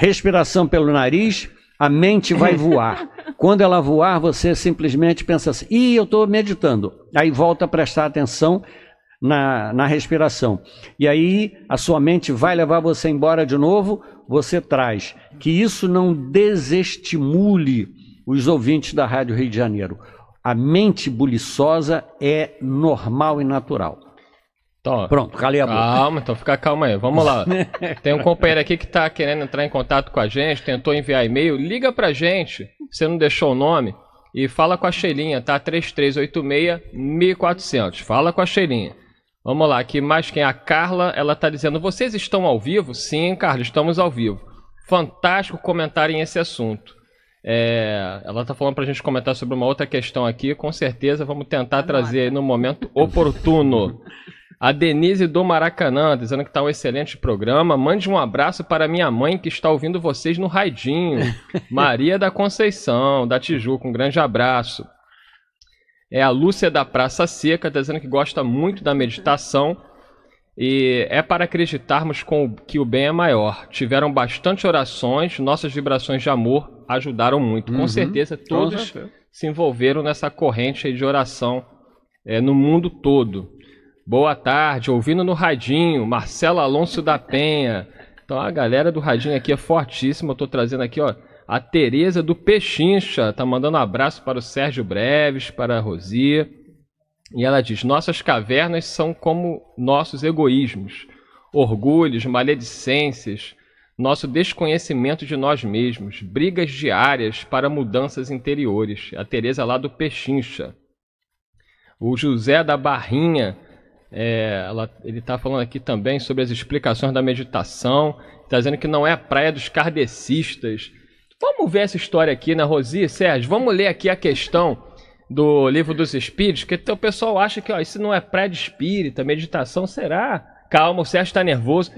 respiração pelo nariz, a mente vai voar. [LAUGHS] Quando ela voar, você simplesmente pensa assim: e eu estou meditando. Aí volta a prestar atenção na, na respiração. E aí a sua mente vai levar você embora de novo, você traz. Que isso não desestimule os ouvintes da Rádio Rio de Janeiro. A mente buliçosa é normal e natural. Pronto, calei a boca. Calma, então fica calma aí. Vamos lá. [LAUGHS] Tem um companheiro aqui que está querendo entrar em contato com a gente, tentou enviar e-mail. Liga pra gente, você não deixou o nome, e fala com a Sheilinha, tá? 3386-1400. Fala com a Sheilinha. Vamos lá, aqui mais quem? A Carla, ela está dizendo: vocês estão ao vivo? Sim, Carla, estamos ao vivo. Fantástico comentarem em esse assunto. É, ela está falando para a gente comentar sobre uma outra questão aqui. Com certeza vamos tentar trazer aí no momento oportuno. [LAUGHS] A Denise do Maracanã, dizendo que está um excelente programa. Mande um abraço para minha mãe que está ouvindo vocês no Raidinho. [LAUGHS] Maria da Conceição, da Tijuca, um grande abraço. É a Lúcia da Praça Seca, dizendo que gosta muito da meditação. E é para acreditarmos com que o bem é maior. Tiveram bastante orações, nossas vibrações de amor ajudaram muito. Com uhum. certeza, todos se envolveram nessa corrente de oração é, no mundo todo. Boa tarde, ouvindo no Radinho, Marcelo Alonso da Penha. Então a galera do Radinho aqui é fortíssima. Eu tô trazendo aqui, ó, a Tereza do Pechincha. Tá mandando um abraço para o Sérgio Breves, para a Rosia. E ela diz: Nossas cavernas são como nossos egoísmos, orgulhos, maledicências, nosso desconhecimento de nós mesmos, brigas diárias para mudanças interiores. A Tereza lá do Pechincha. O José da Barrinha é, ela, ele está falando aqui também sobre as explicações da meditação, está dizendo que não é a praia dos kardecistas. Vamos ver essa história aqui, né, Rosi e Sérgio? Vamos ler aqui a questão do Livro dos Espíritos, que o pessoal acha que ó, isso não é praia de espírita, meditação será. Calma, o Sérgio está nervoso.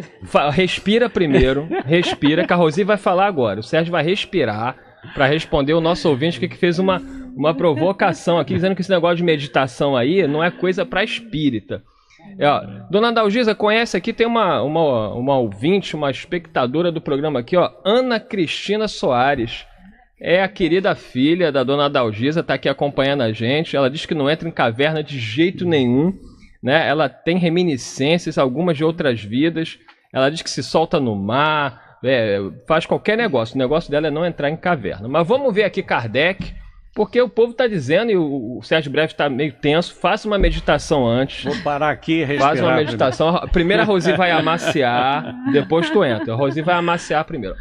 respira primeiro, respira, que a Rosi vai falar agora. O Sérgio vai respirar para responder o nosso ouvinte que fez uma, uma provocação aqui, dizendo que esse negócio de meditação aí não é coisa para espírita. É, ó, Dona Dalgisa conhece aqui, tem uma, uma, uma ouvinte, uma espectadora do programa aqui, ó, Ana Cristina Soares. É a querida filha da Dona Dalgisa, tá aqui acompanhando a gente. Ela diz que não entra em caverna de jeito nenhum, né? Ela tem reminiscências, algumas de outras vidas. Ela diz que se solta no mar, é, faz qualquer negócio. O negócio dela é não entrar em caverna. Mas vamos ver aqui Kardec. Porque o povo está dizendo, e o Sérgio Breve está meio tenso, faça uma meditação antes. Vou parar aqui e respirar. Faz uma meditação. Primeiro a Rosi vai amaciar, depois tu entra. A Rosi vai amaciar primeiro.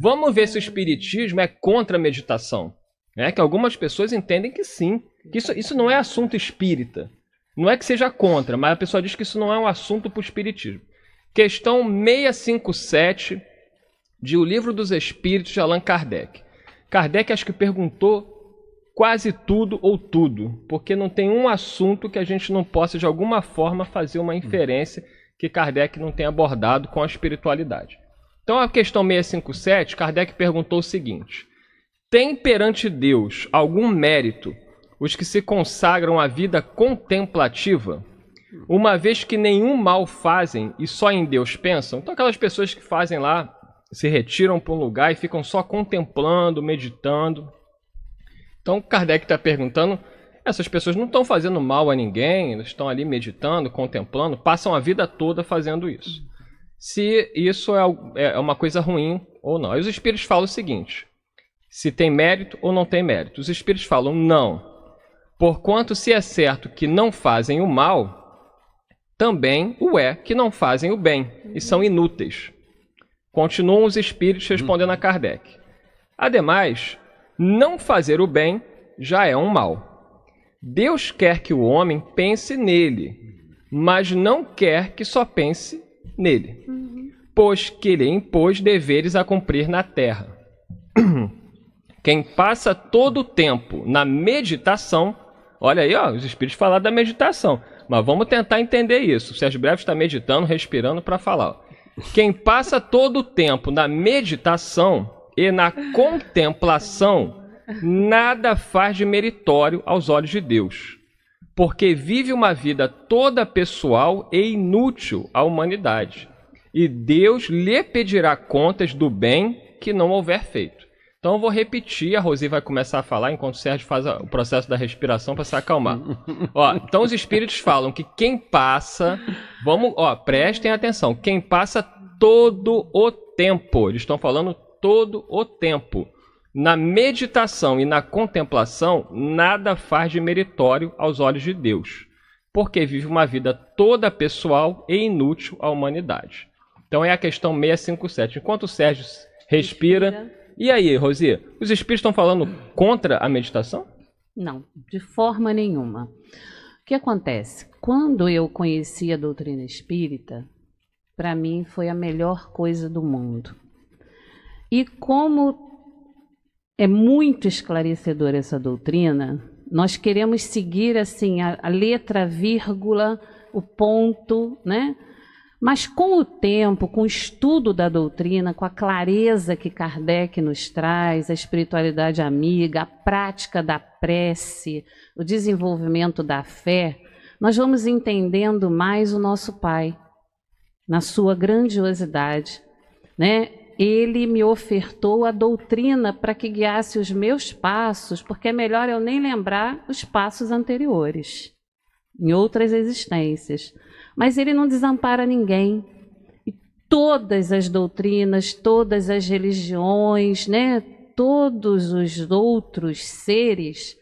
Vamos ver se o espiritismo é contra a meditação. É que algumas pessoas entendem que sim. Que isso, isso não é assunto espírita. Não é que seja contra, mas a pessoa diz que isso não é um assunto para o espiritismo. Questão 657 de O Livro dos Espíritos de Allan Kardec. Kardec acho que perguntou quase tudo ou tudo, porque não tem um assunto que a gente não possa de alguma forma fazer uma inferência que Kardec não tenha abordado com a espiritualidade. Então, a questão 657, Kardec perguntou o seguinte: Tem perante Deus algum mérito os que se consagram à vida contemplativa? Uma vez que nenhum mal fazem e só em Deus pensam, então aquelas pessoas que fazem lá, se retiram para um lugar e ficam só contemplando, meditando, então Kardec está perguntando: essas pessoas não estão fazendo mal a ninguém, estão ali meditando, contemplando, passam a vida toda fazendo isso. Se isso é, é, é uma coisa ruim ou não. E os espíritos falam o seguinte: se tem mérito ou não tem mérito. Os espíritos falam não. Porquanto, se é certo que não fazem o mal, também o é que não fazem o bem e são inúteis. Continuam os espíritos respondendo a Kardec. Ademais, não fazer o bem já é um mal. Deus quer que o homem pense nele, mas não quer que só pense nele, pois que ele impôs deveres a cumprir na terra. [CLEARS THROAT] Quem passa todo o tempo na meditação, olha aí, ó, os espíritos falaram da meditação, mas vamos tentar entender isso. O Sérgio Breve está meditando, respirando para falar. Quem passa todo o tempo na meditação e na contemplação nada faz de meritório aos olhos de Deus, porque vive uma vida toda pessoal e inútil à humanidade, e Deus lhe pedirá contas do bem que não houver feito. Então eu vou repetir, a Rosi vai começar a falar enquanto o Sérgio faz o processo da respiração para se acalmar. [LAUGHS] ó, então os espíritos falam que quem passa, vamos, ó, prestem atenção, quem passa todo o tempo, eles estão falando todo o tempo. Na meditação e na contemplação, nada faz de meritório aos olhos de Deus, porque vive uma vida toda pessoal e inútil à humanidade. Então é a questão 657. Enquanto o Sérgio respira. respira. E aí, Rosi, os espíritos estão falando contra a meditação? Não, de forma nenhuma. O que acontece? Quando eu conheci a doutrina espírita, para mim foi a melhor coisa do mundo. E como é muito esclarecedora essa doutrina, nós queremos seguir assim a, a letra, a vírgula, o ponto, né? Mas com o tempo, com o estudo da doutrina, com a clareza que Kardec nos traz, a espiritualidade amiga, a prática da prece, o desenvolvimento da fé, nós vamos entendendo mais o nosso Pai, na sua grandiosidade, né? ele me ofertou a doutrina para que guiasse os meus passos, porque é melhor eu nem lembrar os passos anteriores, em outras existências. Mas ele não desampara ninguém. E todas as doutrinas, todas as religiões, né, todos os outros seres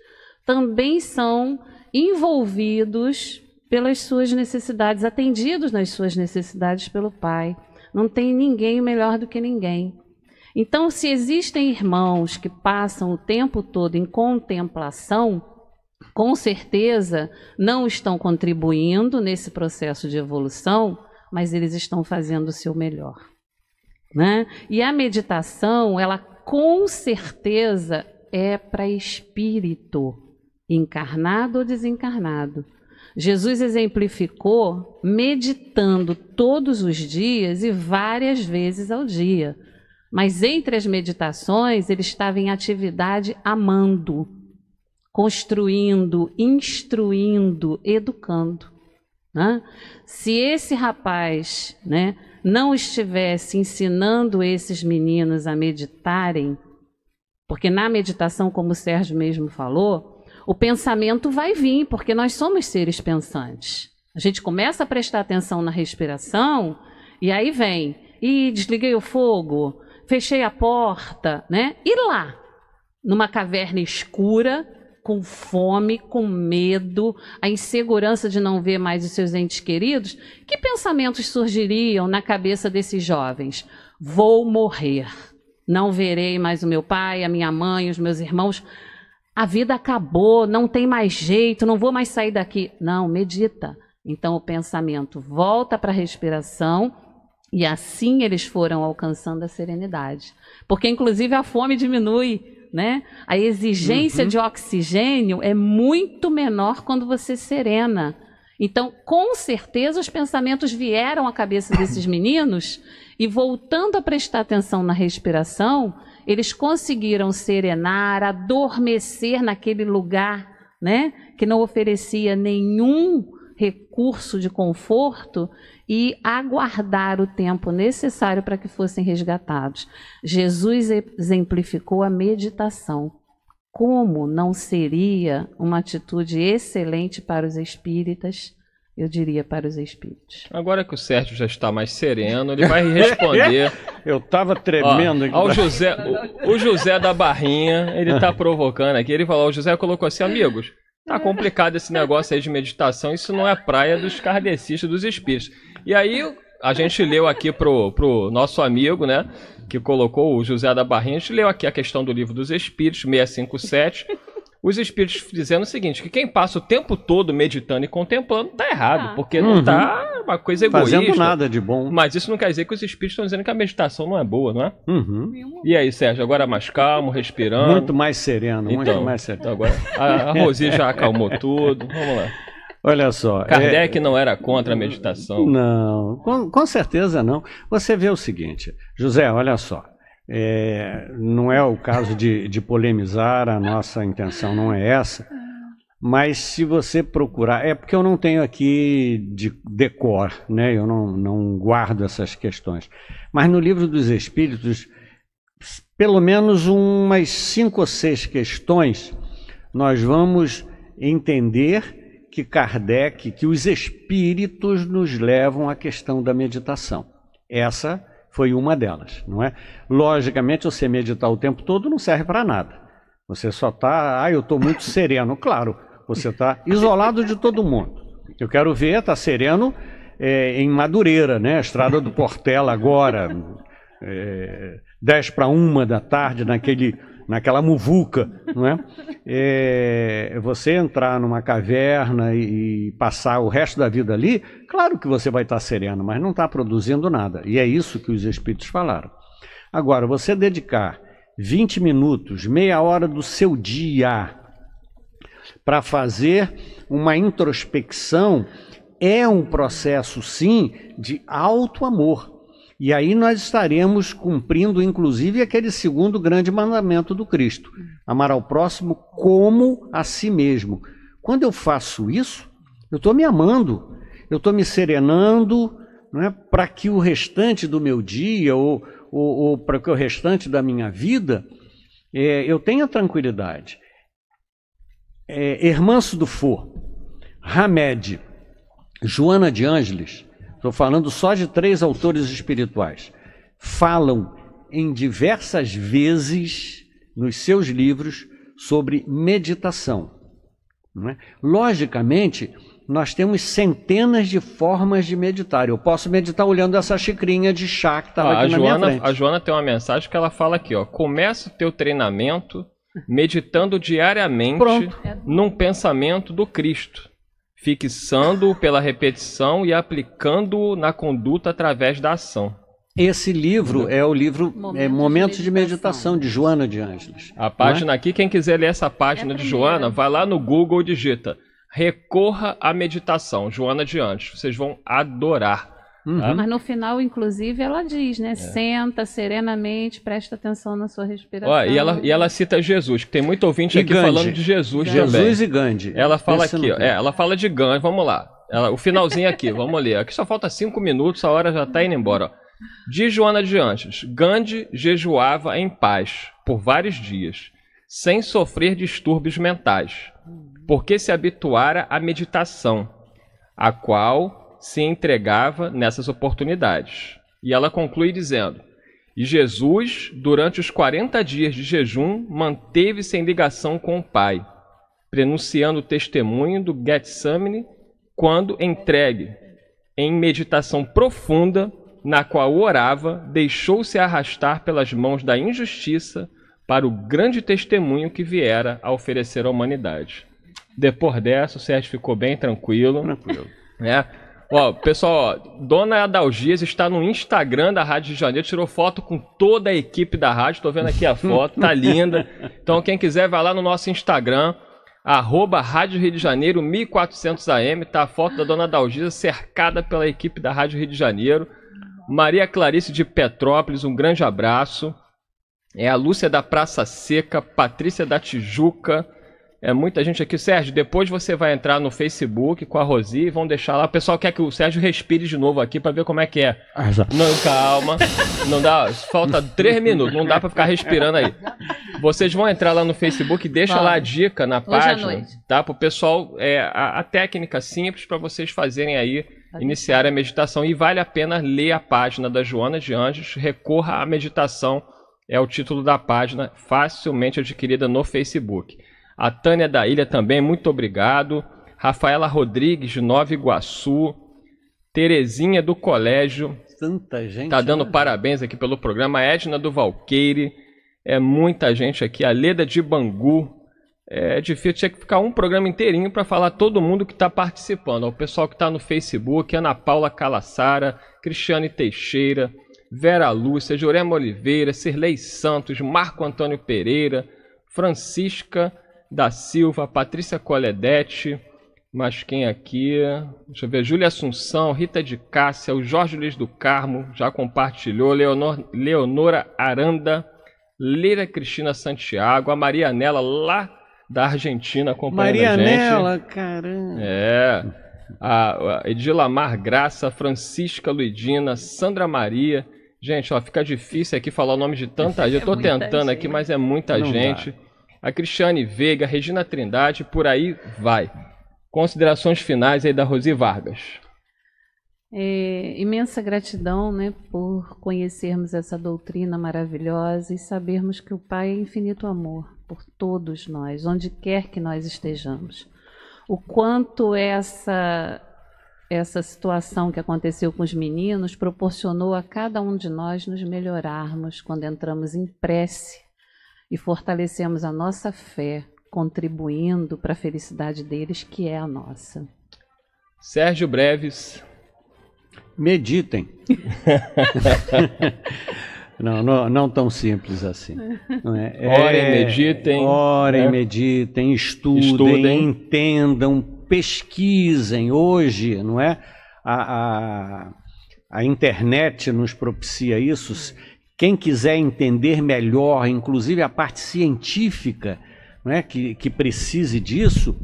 também são envolvidos pelas suas necessidades, atendidos nas suas necessidades pelo Pai. Não tem ninguém melhor do que ninguém. Então, se existem irmãos que passam o tempo todo em contemplação, com certeza não estão contribuindo nesse processo de evolução, mas eles estão fazendo o seu melhor. Né? E a meditação, ela com certeza é para espírito, encarnado ou desencarnado. Jesus exemplificou meditando todos os dias e várias vezes ao dia. Mas entre as meditações, ele estava em atividade amando, construindo, instruindo, educando. Né? Se esse rapaz né, não estivesse ensinando esses meninos a meditarem, porque na meditação, como o Sérgio mesmo falou, o pensamento vai vir, porque nós somos seres pensantes. A gente começa a prestar atenção na respiração e aí vem, e desliguei o fogo, fechei a porta, né? E lá, numa caverna escura, com fome, com medo, a insegurança de não ver mais os seus entes queridos, que pensamentos surgiriam na cabeça desses jovens? Vou morrer. Não verei mais o meu pai, a minha mãe, os meus irmãos a vida acabou, não tem mais jeito, não vou mais sair daqui. Não, medita. Então o pensamento volta para a respiração e assim eles foram alcançando a serenidade. Porque inclusive a fome diminui, né? A exigência uhum. de oxigênio é muito menor quando você serena. Então, com certeza, os pensamentos vieram à cabeça desses meninos e voltando a prestar atenção na respiração, eles conseguiram serenar, adormecer naquele lugar, né, que não oferecia nenhum recurso de conforto e aguardar o tempo necessário para que fossem resgatados. Jesus exemplificou a meditação. Como não seria uma atitude excelente para os espíritas? eu diria para os espíritos. Agora que o Sérgio já está mais sereno, ele vai responder. [LAUGHS] eu estava tremendo. Ó, ao José, o, o, José da Barrinha, ele está provocando aqui. Ele falou, o José colocou assim, amigos, tá complicado esse negócio aí de meditação, isso não é praia dos kardecistas, dos espíritos. E aí a gente leu aqui pro, pro nosso amigo, né, que colocou o José da Barrinha, a gente leu aqui a questão do livro dos espíritos, 657, os espíritos dizendo o seguinte: que quem passa o tempo todo meditando e contemplando tá errado, ah. porque não tá uhum. tá uma coisa egoísta. Fazendo nada de bom. Mas isso não quer dizer que os espíritos estão dizendo que a meditação não é boa, não é? Uhum. E aí, Sérgio, agora mais calmo, respirando. Muito mais sereno, então, muito mais sereno. Então agora, a, a Rosi já acalmou tudo. Vamos lá. Olha só. É Kardec é... não era contra a meditação. Não, com, com certeza não. Você vê o seguinte, José, olha só. É, não é o caso de, de polemizar, a nossa intenção não é essa. Mas se você procurar, é porque eu não tenho aqui de decor, né? Eu não, não guardo essas questões. Mas no livro dos Espíritos, pelo menos umas cinco ou seis questões nós vamos entender que Kardec, que os espíritos nos levam à questão da meditação. Essa foi uma delas, não é? Logicamente, você meditar o tempo todo não serve para nada. Você só está, ah, eu estou muito [LAUGHS] sereno. Claro, você está isolado de todo mundo. Eu quero ver, está sereno é, em Madureira, né? Estrada do Portela agora, é, 10 para uma da tarde, naquele naquela muvuca, não é? é? Você entrar numa caverna e, e, passar o resto da vida ali, claro que você vai estar sereno, mas não está produzindo nada. E é isso que os espíritos falaram. Agora, você dedicar 20 minutos, meia hora do seu dia para fazer uma introspecção é um processo sim de alto amor e aí nós estaremos cumprindo, inclusive, aquele segundo grande mandamento do Cristo: amar ao próximo como a si mesmo. Quando eu faço isso, eu estou me amando, eu estou me serenando, não é? Para que o restante do meu dia ou, ou, ou para que o restante da minha vida é, eu tenha tranquilidade. É, Hermanço do For, Hamed, Joana de Ângeles estou falando só de três autores espirituais, falam em diversas vezes nos seus livros sobre meditação. É? Logicamente, nós temos centenas de formas de meditar. Eu posso meditar olhando essa xicrinha de chá que estava ah, aqui na Joana, minha frente. A Joana tem uma mensagem que ela fala aqui, ó. Começa o teu treinamento meditando diariamente Pronto. num pensamento do Cristo fixando-o pela repetição e aplicando-o na conduta através da ação. Esse livro é o livro Momentos, é, Momentos de, meditação. de Meditação, de Joana de Ângeles. A página é? aqui, quem quiser ler essa página é de Joana, vai lá no Google e digita Recorra à Meditação, Joana de Ângeles. Vocês vão adorar. Uhum. Mas no final, inclusive, ela diz, né? É. Senta serenamente, presta atenção na sua respiração. e, ela, e ela cita Jesus, que tem muito ouvinte e aqui Gandhi. falando de Jesus, Jesus também. Jesus e Gandhi. Ela fala aqui, ó, é, ela fala de Gandhi, vamos lá. Ela, o finalzinho aqui, [LAUGHS] vamos ler. Aqui só falta cinco minutos, a hora já está indo embora. Ó. Diz Joana de Anjos, Gandhi jejuava em paz por vários dias, sem sofrer distúrbios mentais, porque se habituara à meditação, a qual se entregava nessas oportunidades. E ela conclui dizendo: E Jesus, durante os 40 dias de jejum, manteve-se em ligação com o Pai, prenunciando o testemunho do Getsemane quando entregue em meditação profunda, na qual orava, deixou-se arrastar pelas mãos da injustiça para o grande testemunho que viera a oferecer à humanidade. Depois dessa, o Sérgio ficou bem tranquilo. Tranquilo. Né? Ó, pessoal, ó, Dona Adalgias está no Instagram da Rádio de Janeiro, tirou foto com toda a equipe da rádio, tô vendo aqui a foto, tá linda. Então, quem quiser, vai lá no nosso Instagram, arroba Rádio Rio de Janeiro 1400am, tá a foto da Dona Adalgias cercada pela equipe da Rádio Rio de Janeiro. Maria Clarice de Petrópolis, um grande abraço. É a Lúcia da Praça Seca, Patrícia da Tijuca, é muita gente aqui. Sérgio, depois você vai entrar no Facebook com a Rosi e vão deixar lá. O pessoal quer que o Sérgio respire de novo aqui para ver como é que é. Ah, não, calma. Não dá. Falta três minutos. Não dá para ficar respirando aí. Vocês vão entrar lá no Facebook, deixa Fala. lá a dica na página, tá? Pro pessoal, é, a, a técnica simples para vocês fazerem aí tá iniciar a meditação. E vale a pena ler a página da Joana de Anjos, recorra à meditação, é o título da página, facilmente adquirida no Facebook. A Tânia da Ilha também, muito obrigado. Rafaela Rodrigues, de Nova Iguaçu. Terezinha do Colégio. Tanta gente. Tá dando né? parabéns aqui pelo programa. Edna do Valqueire. É muita gente aqui. A Leda de Bangu. É difícil, tinha que ficar um programa inteirinho para falar todo mundo que está participando. O pessoal que está no Facebook, Ana Paula Calassara, Cristiane Teixeira, Vera Lúcia, Jurema Oliveira, Cirlei Santos, Marco Antônio Pereira, Francisca da Silva, Patrícia Coledete, mas quem aqui? Deixa eu ver, Júlia Assunção, Rita de Cássia, o Jorge Luiz do Carmo, já compartilhou, Leonor, Leonora Aranda, Leira Cristina Santiago, a Marianela lá da Argentina acompanhando Marianela, a gente. Nela, caramba. É. A, Edilamar Graça, Francisca Luidina, Sandra Maria. Gente, ó, fica difícil aqui falar o nome de tanta é gente. Eu tô tentando gente. aqui, né? mas é muita Não gente. Dá a Cristiane Veiga, Regina Trindade, por aí vai. Considerações finais aí da Rosi Vargas. É, imensa gratidão né, por conhecermos essa doutrina maravilhosa e sabermos que o Pai é infinito amor por todos nós, onde quer que nós estejamos. O quanto essa, essa situação que aconteceu com os meninos proporcionou a cada um de nós nos melhorarmos quando entramos em prece e fortalecemos a nossa fé, contribuindo para a felicidade deles, que é a nossa. Sérgio Breves. Meditem. [LAUGHS] Não, não, não, tão simples assim. Não é? [LAUGHS] Orem, meditem. Orem, né? meditem, estudem, estudem, entendam, pesquisem. Hoje, não é? A, a, a internet nos propicia isso. Quem quiser entender melhor, inclusive a parte científica né, que, que precise disso,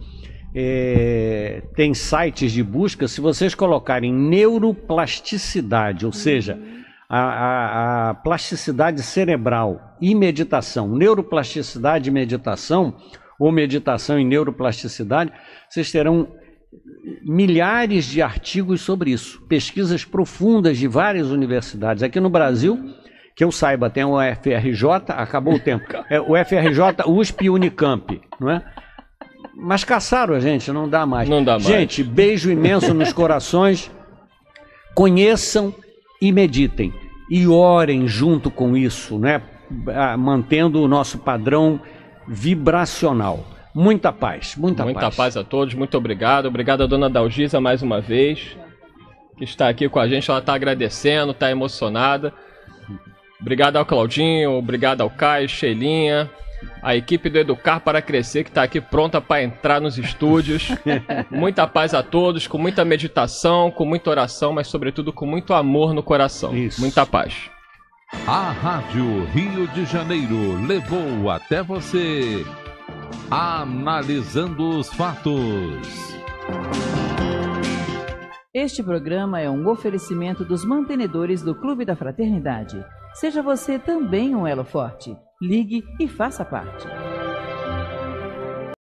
é, tem sites de busca. Se vocês colocarem neuroplasticidade, ou seja, a, a, a plasticidade cerebral e meditação, neuroplasticidade e meditação, ou meditação e neuroplasticidade, vocês terão milhares de artigos sobre isso, pesquisas profundas de várias universidades. Aqui no Brasil, que eu saiba, tem o FRJ, acabou o tempo. [LAUGHS] É, o FRJ, USP e Unicamp, não é? Mas caçaram a gente, não dá mais. Não dá mais. Gente, beijo imenso nos corações. Conheçam e meditem. E orem junto com isso, né? mantendo o nosso padrão vibracional. Muita paz, muita, muita paz. Muita paz a todos, muito obrigado. Obrigado à dona Dalgisa mais uma vez, que está aqui com a gente. Ela está agradecendo, está emocionada. Obrigado ao Claudinho, obrigado ao Caio, Sheilinha, a equipe do Educar para Crescer que está aqui pronta para entrar nos estúdios. [LAUGHS] muita paz a todos, com muita meditação, com muita oração, mas sobretudo com muito amor no coração. Isso. Muita paz. A Rádio Rio de Janeiro levou até você analisando os fatos. Este programa é um oferecimento dos mantenedores do Clube da Fraternidade. Seja você também um elo forte. Ligue e faça parte.